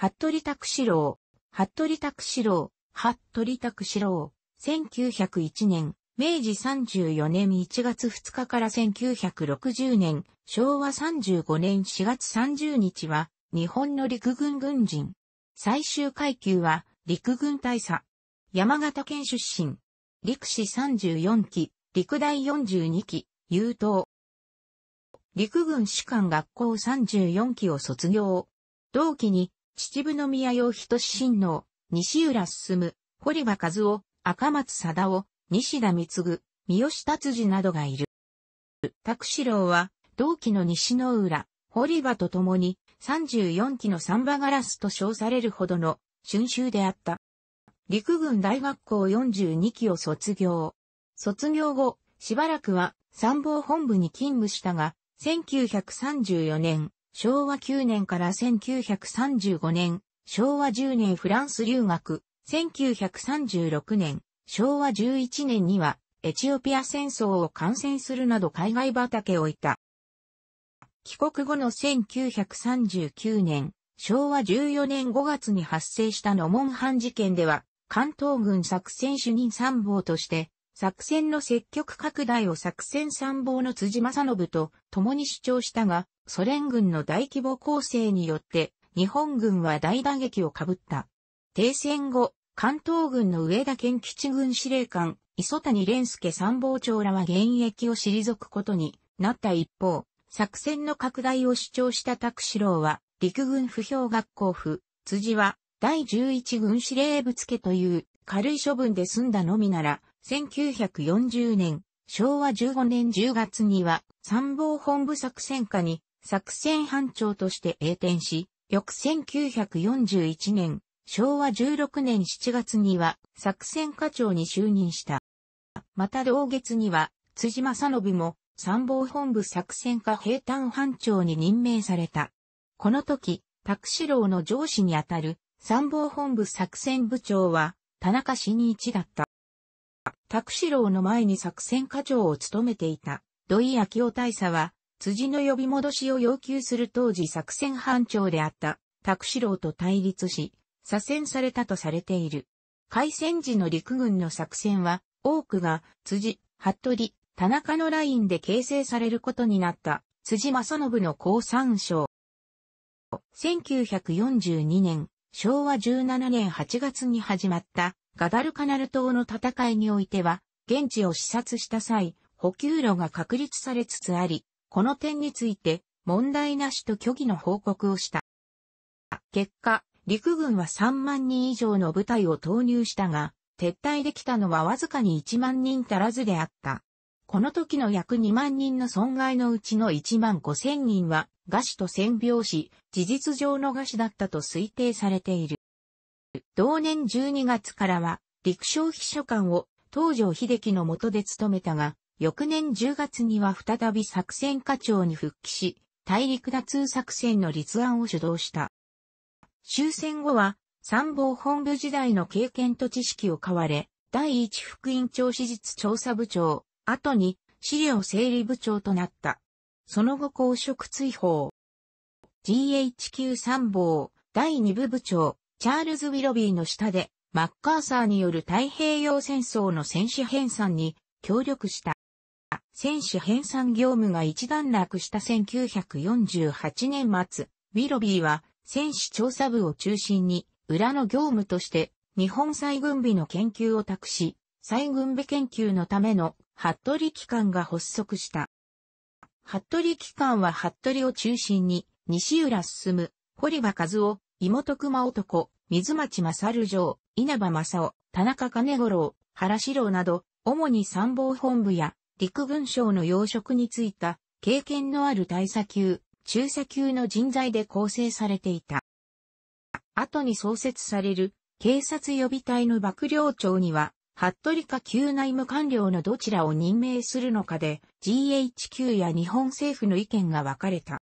服部拓志郎、服部拓志郎、服部拓志郎、1901年、明治34年1月2日から1960年、昭和35年4月30日は、日本の陸軍軍人。最終階級は、陸軍大佐。山形県出身。陸士34期、陸大42期、優等。陸軍士官学校34期を卒業。同期に、秩父宮洋人親王、西浦進、堀場和夫、赤松貞夫、西田三次、三好達次などがいる。拓志郎は、同期の西の浦、堀場と共に、34期の三馬ガラスと称されるほどの、春秋であった。陸軍大学校42期を卒業。卒業後、しばらくは参謀本部に勤務したが、1934年、昭和9年から1935年、昭和10年フランス留学、1936年、昭和11年には、エチオピア戦争を観戦するなど海外畑をいた。帰国後の1939年、昭和14年5月に発生したノモンハン事件では、関東軍作戦主任参謀として、作戦の積極拡大を作戦参謀の辻正信と共に主張したが、ソ連軍の大規模攻勢によって日本軍は大打撃をかぶった。停戦後、関東軍の上田県基地軍司令官、磯谷蓮介参謀長らは現役を退くことになった一方、作戦の拡大を主張した拓志郎は、陸軍不評学校府、辻は、第11軍司令部付という軽い処分で済んだのみなら、1940年、昭和15年10月には参謀本部作戦下に作戦班長として栄転し、翌1941年、昭和16年7月には作戦課長に就任した。また同月には、辻正信も参謀本部作戦課兵隊班長に任命された。この時、拓志郎の上司にあたる参謀本部作戦部長は田中真一だった。拓志郎の前に作戦課長を務めていた、土井明夫大佐は、辻の呼び戻しを要求する当時作戦班長であった、拓志郎と対立し、左遷されたとされている。海戦時の陸軍の作戦は、多くが、辻、服部、田中のラインで形成されることになった、辻正信の高三章。1942年、昭和17年8月に始まった、ガダルカナル島の戦いにおいては、現地を視察した際、補給路が確立されつつあり、この点について問題なしと虚偽の報告をした。結果、陸軍は3万人以上の部隊を投入したが、撤退できたのはわずかに1万人足らずであった。この時の約2万人の損害のうちの1万5千人は餓死と占病死、事実上の餓死だったと推定されている。同年12月からは、陸商秘書官を東条秀樹の下で務めたが、翌年10月には再び作戦課長に復帰し、大陸打通作戦の立案を主導した。終戦後は、参謀本部時代の経験と知識を買われ、第一副院長史実調査部長、後に資料整理部長となった。その後公職追放。GHQ 参謀、第二部部長、チャールズ・ウィロビーの下で、マッカーサーによる太平洋戦争の戦士編纂に協力した。戦士編纂業務が一段落した1948年末、ウィロビーは戦士調査部を中心に裏の業務として日本再軍備の研究を託し、再軍備研究のための服部機関が発足した。服部機関は服部を中心に西浦進、む、堀場和夫、妹熊男、水町勝城、稲葉正夫、田中金五郎、原四郎など、主に参謀本部や陸軍省の要職に就いた経験のある大佐級、中佐級の人材で構成されていた。後に創設される警察予備隊の幕僚長には、服部か旧内務官僚のどちらを任命するのかで、GHQ や日本政府の意見が分かれた。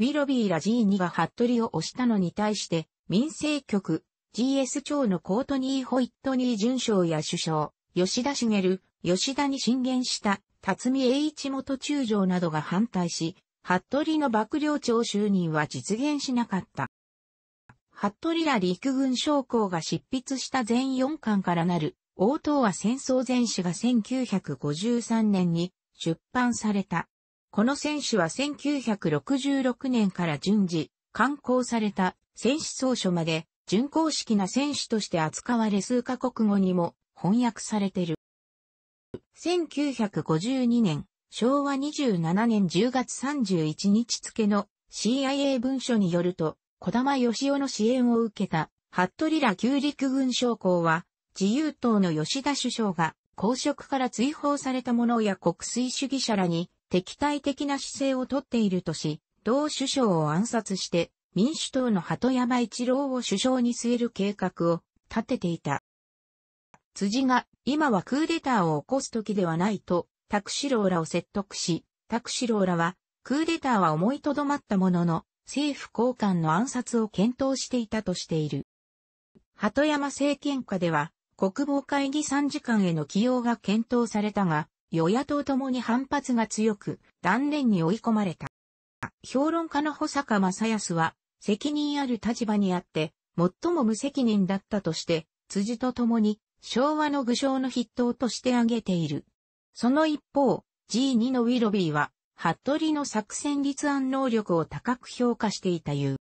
ウィロビーら G2 が服部を押したのに対して、民政局、GS 長のコートニー・ホイットニー准将や首相、吉田茂、吉田に進言した辰巳栄一元中将などが反対し、服部の幕僚長就任は実現しなかった。服部ら陸軍将校が執筆した全4巻からなる、応答は戦争前史が1953年に出版された。この選手は1966年から順次、刊行された選手総書まで、準公式な選手として扱われ数カ国語にも翻訳されてる。1952年、昭和27年10月31日付の CIA 文書によると、小玉義夫の支援を受けた、服部ら旧陸軍将校は、自由党の吉田首相が公職から追放された者や国粋主義者らに敵対的な姿勢をとっているとし、同首相を暗殺して、民主党の鳩山一郎を首相に据える計画を立てていた。辻が、今はクーデターを起こす時ではないと、タクシローらを説得し、タクシローらは、クーデターは思いとどまったものの、政府高官の暗殺を検討していたとしている。鳩山政権下では、国防会議参事官への起用が検討されたが、与野党ともに反発が強く、断念に追い込まれた。評論家の保坂正康は、責任ある立場にあって、最も無責任だったとして、辻と共に、昭和の具象の筆頭として挙げている。その一方、G2 のウィロビーは、服部の作戦立案能力を高く評価していたゆう。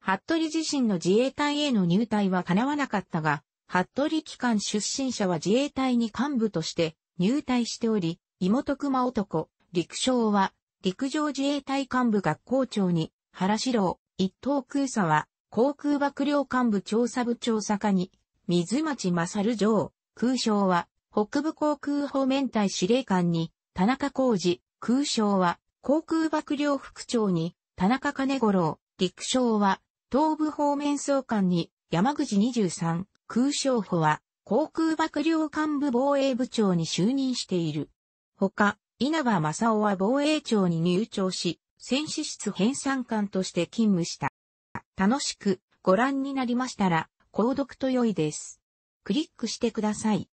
服部自身の自衛隊への入隊は叶わなかったが、服部機関出身者は自衛隊に幹部として入隊しており、妹熊男、陸将は、陸上自衛隊幹部学校長に、原四郎、一等空佐は、航空幕僚幹部調査部調査課に、水町勝城、空将は、北部航空方面隊司令官に、田中浩二、空将は、航空幕僚副長に、田中金五郎、陸将は、東部方面総監に、山口23、空将補は、航空幕僚幹部防衛部長に就任している。ほか、稲葉正夫は防衛庁に入庁し、戦士室編纂官として勤務した。楽しくご覧になりましたら、購読と良いです。クリックしてください。